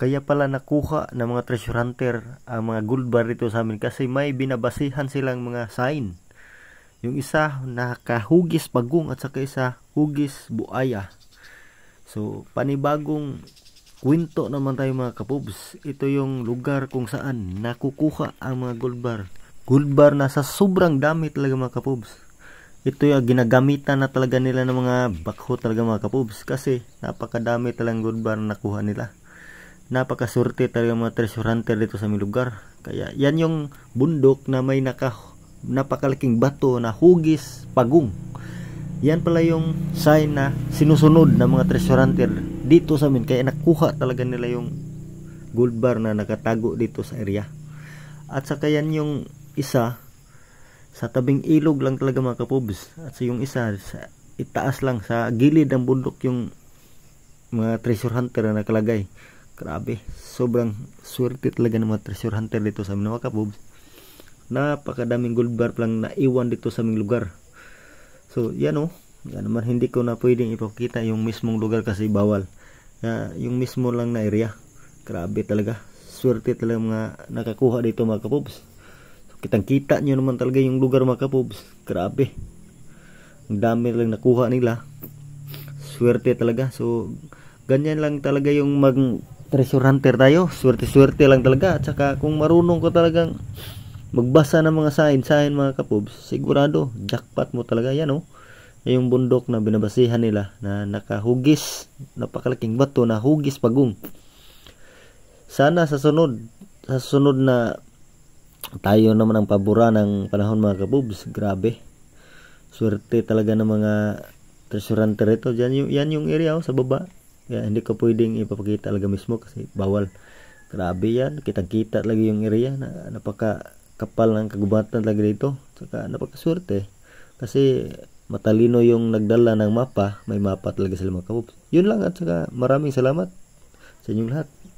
Kaya pala nakuha ng mga treasure hunter ang mga gold bar dito sa amin kasi may binabasehan silang mga sign. Yung isa nakahugis bagong at saka isa hugis buaya. So panibagong kwento naman tayo mga kapubs. Ito yung lugar kung saan nakukuha ang mga gold bar. Gold bar na sa sobrang dami talaga mga kapubs ito yung ginagamitan na talaga nila ng mga bakho talaga mga kapubs kasi napakadami talang gold bar na nakuha nila napakasurte talaga mga treasure hunter dito sa aming lugar. Kaya yan yung bundok na may naka, napakalaking bato na hugis pagong. Yan pala yung sign na sinusunod ng mga treasure hunter dito sa amin. Kaya nakuha talaga nila yung gold bar na nakatago dito sa area. At saka yan yung isa sa tabing ilog lang talaga mga kapubs. At sa yung isa sa itaas lang sa gilid ng bundok yung mga treasure hunter na nakalagay. Grabe, sobrang swerte talaga ng mga treasure hunter dito sa amin mga kapobs. Napakadaming gold bar lang naiwan dito sa aming lugar. So, yan o. Oh. Yan naman, hindi ko na pwedeng ipakita yung mismong lugar kasi bawal. Na, yung mismo lang na area. Grabe talaga. Swerte talaga mga nakakuha dito mga kapobs. So, kitang kita nyo naman talaga yung lugar mga kapobs. Grabe. Ang dami lang nakuha nila. Swerte talaga. So, ganyan lang talaga yung mag treasure hunter tayo. Swerte-swerte lang talaga. At saka kung marunong ko talagang magbasa ng mga sign-sign mga kapobs, sigurado jackpot mo talaga yan oh. Yung bundok na binabasihan nila na nakahugis, napakalaking bato na hugis pagong. Sana sa sunod, sa sunod na tayo naman ang pabura ng panahon mga kapobs, grabe. Swerte talaga ng mga treasure hunter ito. Yan yung, yan yung area oh, sa baba. Kaya hindi ko pwedeng ipapakita talaga mismo kasi bawal. Grabe yan. Kita-kita talaga yung area na napaka kapal ng kagubatan talaga dito. Saka napakaswerte. Kasi matalino yung nagdala ng mapa. May mapa talaga sila mga kapops. Yun lang at saka maraming salamat sa inyong lahat.